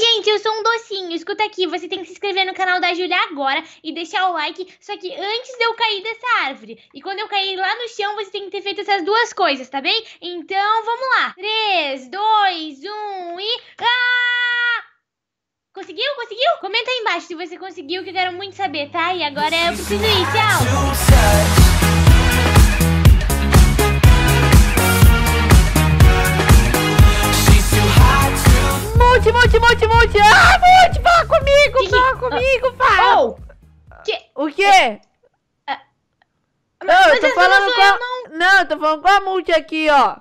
gente, eu sou um docinho. Escuta aqui, você tem que se inscrever no canal da Júlia agora e deixar o like. Só que antes de eu cair dessa árvore. E quando eu cair lá no chão, você tem que ter feito essas duas coisas, tá bem? Então vamos lá. 3, 2, 1 e. Ah! Conseguiu? Conseguiu? Comenta aí embaixo se você conseguiu, que eu quero muito saber, tá? E agora eu preciso ir. Tchau! comigo, pá! Oh, que... O quê? É, é. eu, tô falando não com a... não. não, eu tô falando com a multi aqui, ó.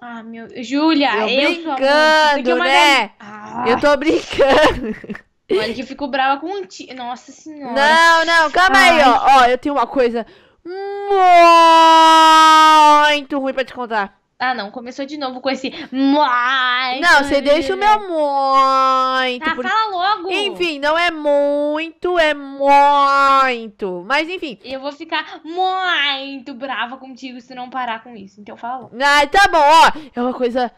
Ah, meu... Júlia, eu, eu brincando, né? Ah. Eu tô brincando. Olha que eu fico brava contigo. Nossa senhora. Não, não, calma Ai. aí, ó. Ó, eu tenho uma coisa muito ruim pra te contar. Ah, não, começou de novo com esse muito. Não, você deixa o meu muito. Tá, por... fala logo. Enfim, não é muito, é muito. Mas enfim. Eu vou ficar muito brava contigo se não parar com isso. Então fala logo. Ah, tá bom, ó. É uma coisa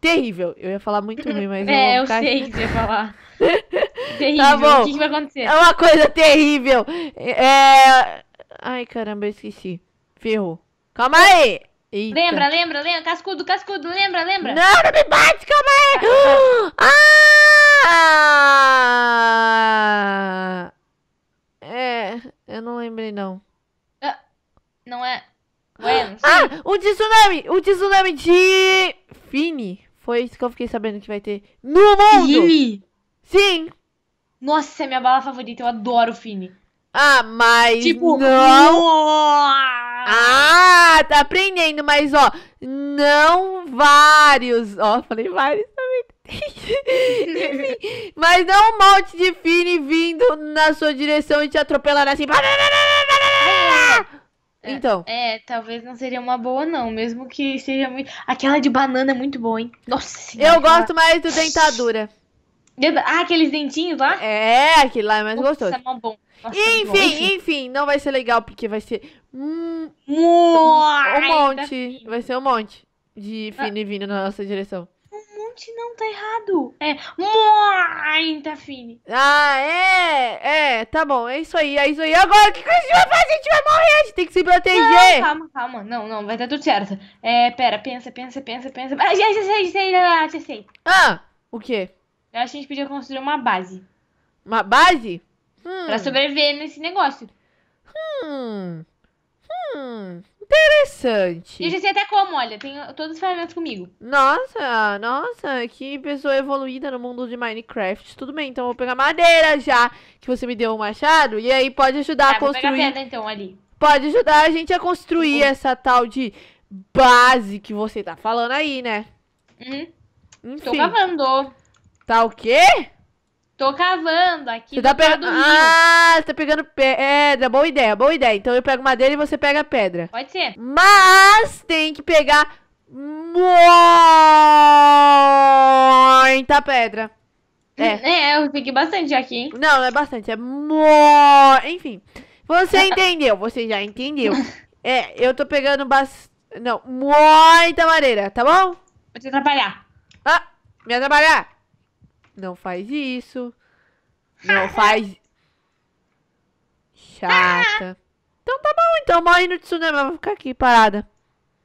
terrível. Eu ia falar muito ruim, mas é, eu, eu sei que você ia falar. terrível. Tá bom. O que, que, vai acontecer? É uma coisa terrível. É. é ai, caramba, eu esqueci. Ferrou. Calma aí! Eita. Lembra, lembra, lembra. Cascudo, cascudo, lembra, lembra. Não, não me bate, calma aí. Ah! É, eu não lembrei, não. Ah, não é... ah, o tsunami! O tsunami de Fini. Foi isso que eu fiquei sabendo que vai ter no mundo! Fini? Sim! Nossa, é minha bala favorita, eu adoro o Fini. Ah, mas. Tipo, não! Ah, tá aprendendo, mas ó, não vários. Ó, falei vários também. Enfim, mas não um monte de fine vindo na sua direção e te atropelar assim. É. Então. É, é, talvez não seria uma boa, não. Mesmo que seja muito. Aquela de banana é muito boa, hein? Nossa Eu senhora. É gosto mais do dentadura. Ah, aqueles dentinhos lá? É, aquele lá é mais Ups, gostoso. É bom. Nossa, enfim, bom. enfim, não vai ser legal, porque vai ser. Hum, um monte. Tá assim. Vai ser um monte de fino ah. e vindo na nossa direção. Um monte não, tá errado. É. Muita tá fine. Ah, é. É, tá bom. É isso aí, é isso aí. Agora, o que, que a gente vai fazer? A gente vai morrer, a gente tem que se proteger. Não, calma, calma. Não, não, vai dar tudo certo. É, pera, pensa, pensa, pensa, pensa. Ah, já sei, já sei, já sei. Ah, o quê? Eu acho que a gente podia construir uma base. Uma base? Hum. Pra sobreviver nesse negócio. Hum. Hum. Interessante. E eu já sei até como, olha. Tenho todos os ferramentas comigo. Nossa, nossa. Que pessoa evoluída no mundo de Minecraft. Tudo bem, então eu vou pegar madeira já. Que você me deu um machado. E aí pode ajudar tá, a construir. Vou pegar pedra, então, ali. Pode ajudar a gente a construir uhum. essa tal de base que você tá falando aí, né? Uhum. Enfim. Tô cavando. Tá o quê? Tô cavando aqui. Você tá pegando. Ah, você tá pegando pedra. Boa ideia, boa ideia. Então eu pego madeira e você pega pedra. Pode ser. Mas tem que pegar muita pedra. É. é, eu peguei bastante aqui, hein? Não, não é bastante, é muito. Enfim, você entendeu, você já entendeu. É, eu tô pegando bastante. Não, muita madeira, tá bom? Vou te atrapalhar. Ah, me atrapalhar? Não faz isso. Não faz. Chata. Então tá bom, então morre no tsunami, eu vou ficar aqui parada.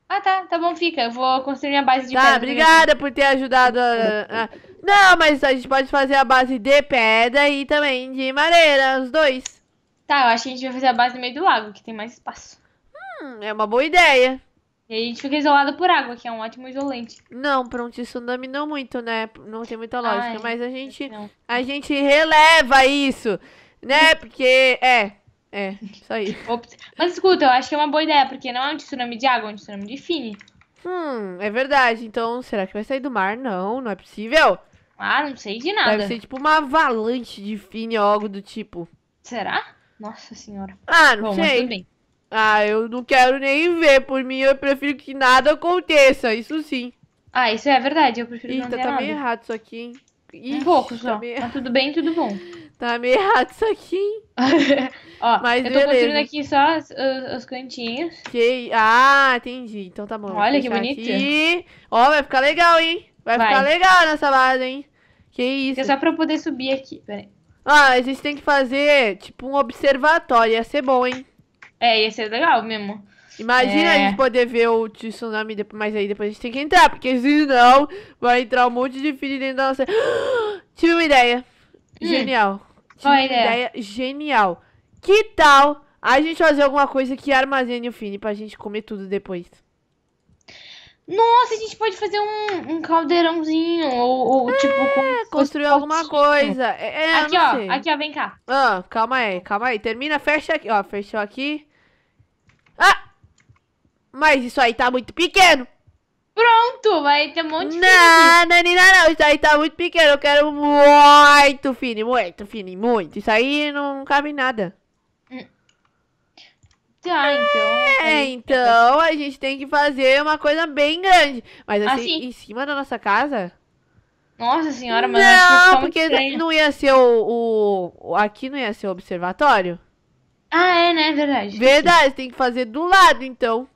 Ah tá, tá bom, fica. Eu vou construir minha base de tá, pedra. Tá, obrigada por ter ajudado. A... a... Não, mas a gente pode fazer a base de pedra e também de madeira, os dois. Tá, eu acho que a gente vai fazer a base no meio do lago, que tem mais espaço. Hum, é uma boa ideia. E aí a gente fica isolado por água, que é um ótimo isolante. Não, pronto, tsunami não muito, né? Não tem muita lógica, Ai, ah, é, mas a gente não. a gente releva isso, né? Uhum. Porque é, é, isso aí. mas escuta, eu acho que é uma boa ideia, porque não é um tsunami de água, é um tsunami de fine. Hum, é verdade. Então, será que vai sair do mar? Não, não é possível. Ah, não sei de nada. Deve ser tipo uma avalanche de fine ou algo do tipo. Será? Nossa senhora. Ah, não Bom, sei. Mas tudo bem. Ah, eu não quero nem ver. Por mim, eu prefiro que nada aconteça. Isso sim. Ah, isso é verdade. Eu prefiro Eita, não tá, ver tá nada. tá meio errado isso aqui, hein? Ixi, um pouco só. Tá meio... Mas tudo bem, tudo bom. Tá meio errado isso aqui, hein? Ó, Mas eu tô beleza. construindo aqui só os, os, os, cantinhos. Que... Ah, entendi. Então tá bom. Olha que bonito. Aqui. Ó, vai ficar legal, hein? Vai, vai. ficar legal nessa base, hein? Que é isso. É só pra eu poder subir aqui. Peraí. Ah, a gente tem que fazer, tipo, um observatório. Ia ser bom, hein? É, ia ser legal mesmo. Imagina é. a gente poder ver o tsunami, mas aí depois a gente tem que entrar, porque senão vai entrar um monte de filho dentro da nossa. Tive uma ideia. Hum. Genial. Tive uma ideia. ideia genial. Que tal a gente fazer alguma coisa que armazene o Fini pra gente comer tudo depois? Nossa, a gente pode fazer um, um caldeirãozinho ou, ou é, tipo. construir alguma coisa. É, é aqui, ó, sei. aqui, ó, vem cá. Ah, calma aí, calma aí. Termina, fecha aqui, ó. Fechou aqui. Ah! Mas isso aí tá muito pequeno. Pronto, vai ter um monte de Não, não, não, não, isso aí tá muito pequeno. Eu quero muito fini, muito fini, muito. Isso aí não cabe nada. Tá, então. É, então a gente tem que fazer uma coisa bem grande. Mas assim, assim. em cima da nossa casa? Nossa senhora, mas não, acho que porque não ia ser o, o. Aqui não ia ser o observatório? Ah, é, né? Verdade. Verdade, tem que fazer do lado, então.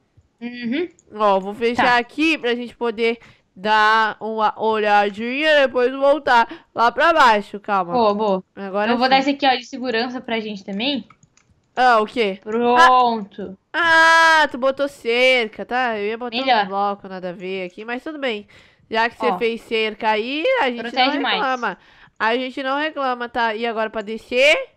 Uhum. Ó, vou fechar tá. aqui pra gente poder dar uma olhadinha depois voltar lá pra baixo. Calma. Pô, boa. Agora Eu sim. vou dar esse aqui, ó, de segurança pra gente também. Ah, o quê? Pronto. Ah, ah tu botou cerca, tá? Eu ia botar Melhor. um bloco, nada a ver aqui, mas tudo bem. Já que você ó, fez cerca aí, a gente não reclama. Mais. A gente não reclama, tá? E agora pra descer...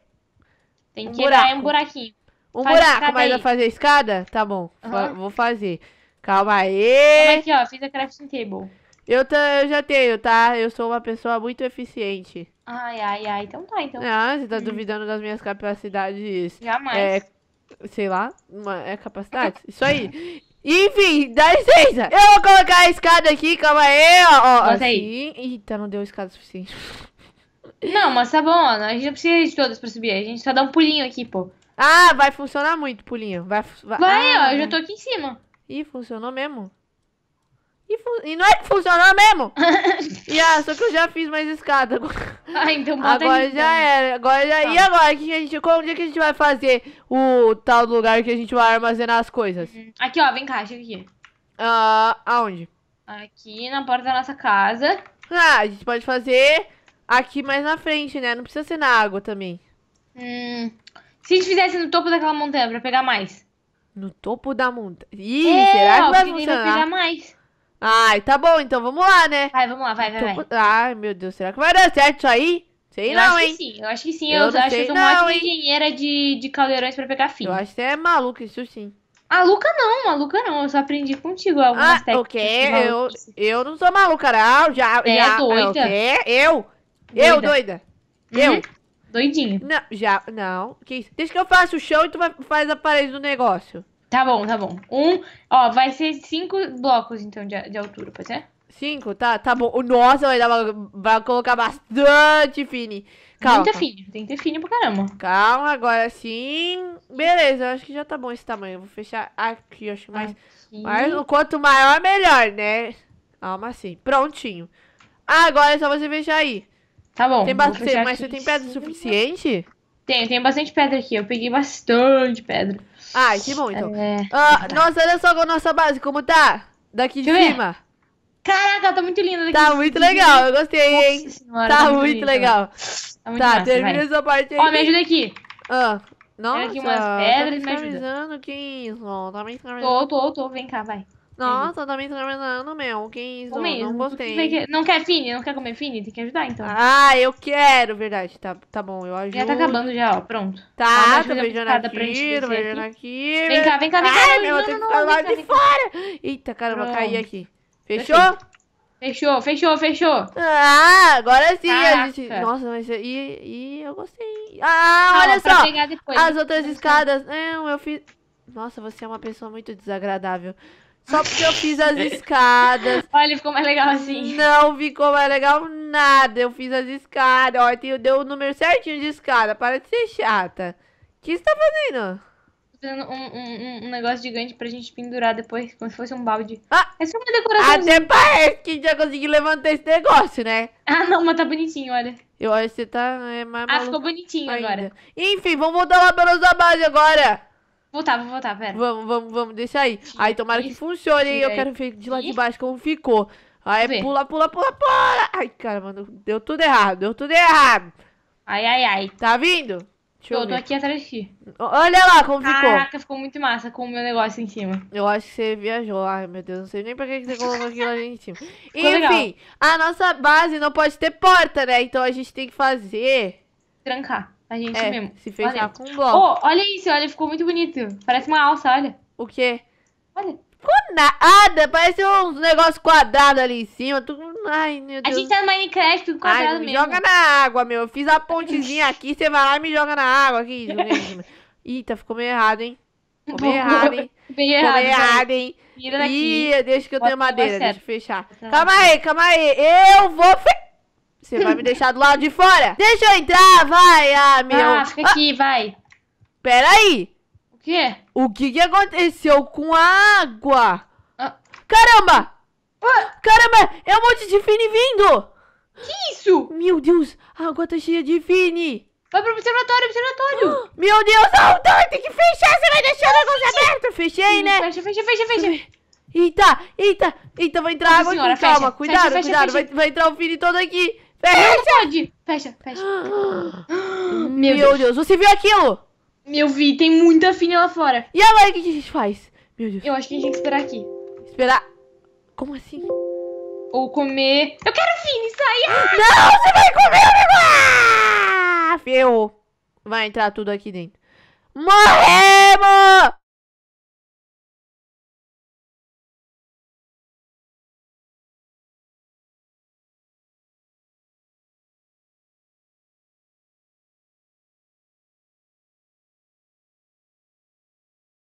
Tem que um buraco. um buraquinho. Um Faz buraco, mas vai fazer escada? Tá bom, uhum. vou fazer. Calma aí. Calma aqui, ó, fiz a crafting table. Eu, eu já tenho, tá? Eu sou uma pessoa muito eficiente. Ai, ai, ai, então tá, então. Ah, você tá hum. duvidando das minhas capacidades. Jamais. É, sei lá, uma, é capacidade? Isso aí. Enfim, dá licença. Eu vou colocar a escada aqui, calma aí, ó. ó assim. Aí. Eita, tá, não deu escada suficiente. Não, mas tá bom, Ana. A gente não precisa de todas pra subir. A gente só dá um pulinho aqui, pô. Ah, vai funcionar muito, pulinho. Vai, vai, vai ah, ó. Eu já tô aqui em cima. Ih, funcionou mesmo. E, e não é que funcionou mesmo? e, ah, só que eu já fiz mais escada. Ah, então bota Agora já então. era. Agora já... Tá. E agora? Que a gente... Qual dia é que a gente vai fazer o tal lugar que a gente vai armazenar as coisas? Uhum. Aqui, ó. Vem cá, chega aqui. Ah, aonde? Aqui na porta da nossa casa. Ah, a gente pode fazer aqui mais na frente, né? Não precisa ser na água também. Hum. Se a gente fizesse no topo daquela montanha pra pegar mais. No topo da montanha. Ih, é, será que vai funcionar? Vai pegar mais. Ai, tá bom, então vamos lá, né? Vai, vamos lá, vai, vai, topo... vai. Ai, meu Deus, será que vai dar certo isso aí? Sei eu não, acho hein? Que sim, eu acho que sim. Eu, eu acho que eu sou não, uma ótima hein? engenheira de, de caldeirões pra pegar fim. Eu acho que você é maluca, isso sim. Maluca não, maluca não. Eu só aprendi contigo algumas ah, técnicas. Ah, ok. Eu, eu não sou maluca, não. Já, é, já, ah, doida. Eu? Eu, doida? Uhum. Eu? Doidinho. Não, já, não. Que Deixa que eu faça o chão e tu vai, faz a parede do negócio. Tá bom, tá bom. Um, ó, vai ser cinco blocos, então, de, de altura, pode ser? Cinco? Tá, tá bom. Nossa, vai, dar, vai colocar bastante fine. Calma. Tem que ter fine, tem que ter fine pra caramba. Calma, agora sim. Beleza, eu acho que já tá bom esse tamanho. Eu vou fechar aqui, acho mais. Mas quanto maior, melhor, né? Calma assim. Prontinho. Agora é só você fechar aí. Tá bom. Tem bastante, mas você tem pedra suficiente? Tem, tem bastante pedra aqui. Eu peguei bastante pedra. Ai, que bom, então. É... Ah, nossa, olha só a nossa base, como tá? Daqui de cima. Caraca, tá muito linda daqui Tá de muito de legal, cima. eu gostei, nossa hein? Senhora, tá, tá, muito, muito legal. Tá, muito tá massa, termina vai. essa parte aí. Ó, me ajuda aqui. Ah, nossa, aqui umas tá pedras, tá me, me ajuda. que isso? Tá me tô, tô, tô. Vem cá, vai. Nossa, eu também tô trabalhando, meu. Que isso? Não gostei. Não quer Fini? Não quer comer Fini? Tem que ajudar, então. Ah, eu quero! Verdade, tá, tá bom, eu ajudo. Já tá acabando já, ó. Pronto. Tá, tô beijando aqui, tô beijando aqui. Vem cá, vem cá, vem cá. Ai, meu, eu tenho que ficar lá de fora. Eita, caramba, caí aqui. Fechou? Fechou, fechou, fechou. Ah, agora sim Caraca. a gente. Nossa, mas. E, e eu gostei. Ah, Calma, né? olha só! Depois, as outras escadas. Não, eu fiz. Nossa, você é uma pessoa muito desagradável. Só porque eu fiz as é. escadas. Olha, ficou mais legal assim. Não ficou mais legal nada. Eu fiz as escadas. Olha, eu deu o número certinho de escada. Para de ser chata. O que você tá fazendo? fazendo um, um, um, negócio gigante pra gente pendurar depois, como se fosse um balde. Ah, é só uma decoração. Até parece que já consegui levantar esse negócio, né? Ah, não, mas tá bonitinho, olha. Eu acho que você tá é, mais Ah, ficou bonitinho ainda. agora. Enfim, vamos voltar lá pra nossa base agora voltar, vou voltar, pera. Vamos, vamos, vamos, deixa aí. Tira, aí tomara que funcione, hein? eu quero ver de lá de baixo como ficou. Aí pula, pula, pula, pula. Ai, cara, mano, deu tudo errado, deu tudo errado. Ai, ai, ai. Tá vindo? Deixa eu, eu tô aqui atrás de ti. Olha lá como Caraca, ficou. Caraca, ficou muito massa com o meu negócio em cima. Eu acho que você viajou. Ai, meu Deus, não sei nem pra que você colocou aquilo ali em cima. Ficou Enfim, legal. a nossa base não pode ter porta, né? Então a gente tem que fazer... Trancar. A gente é, mesmo. Se fechar olha. com um bloco. Oh, olha isso, olha, ficou muito bonito. Parece uma alça, olha. O quê? Olha. Ficou nada, parece uns negócios quadrados ali em cima. Tudo... Ai, meu Deus. A gente tá no Minecraft, tudo quadrado Ai, me mesmo. joga na água, meu. Eu fiz a pontezinha aqui, você vai lá e me joga na água aqui. Eita, ficou meio errado, hein? Ficou meio errado, hein? errado, Ficou meio errado, hein? Ih, deixa que eu Bota tenho madeira, deixa eu fechar. Calma aí, calma aí. Eu vou fechar. Você vai me deixar do lado de fora? Deixa eu entrar, vai, ah, meu. Ah, fica aqui, ah. vai. Peraí. O quê? O que, que aconteceu com a água? Ah. Caramba! Ah. Caramba, é um monte de Fini vindo! Que isso? Meu Deus, a água tá cheia de Fini. Vai pro observatório, observatório! Meu Deus, oh, tem que fechar, você vai deixar o negócio aberto! Fechei, né? Fecha, fecha, fecha, fecha. Eita, eita, eita, vai entrar água aqui, calma, fecha, cuidado, fecha, cuidado, vai, vai entrar o Fini todo aqui. Fecha! Fecha, fecha. Meu, Meu Deus. Deus. você viu aquilo? Eu vi, tem muita fina lá fora. E agora o que a gente faz? Meu Deus. Eu acho que a gente tem que esperar aqui. Esperar? Como assim? Ou comer. Eu quero fina, aí. Ah! Não, você vai comer, amigo! Ah, ferrou. Vai entrar tudo aqui dentro. Morremos!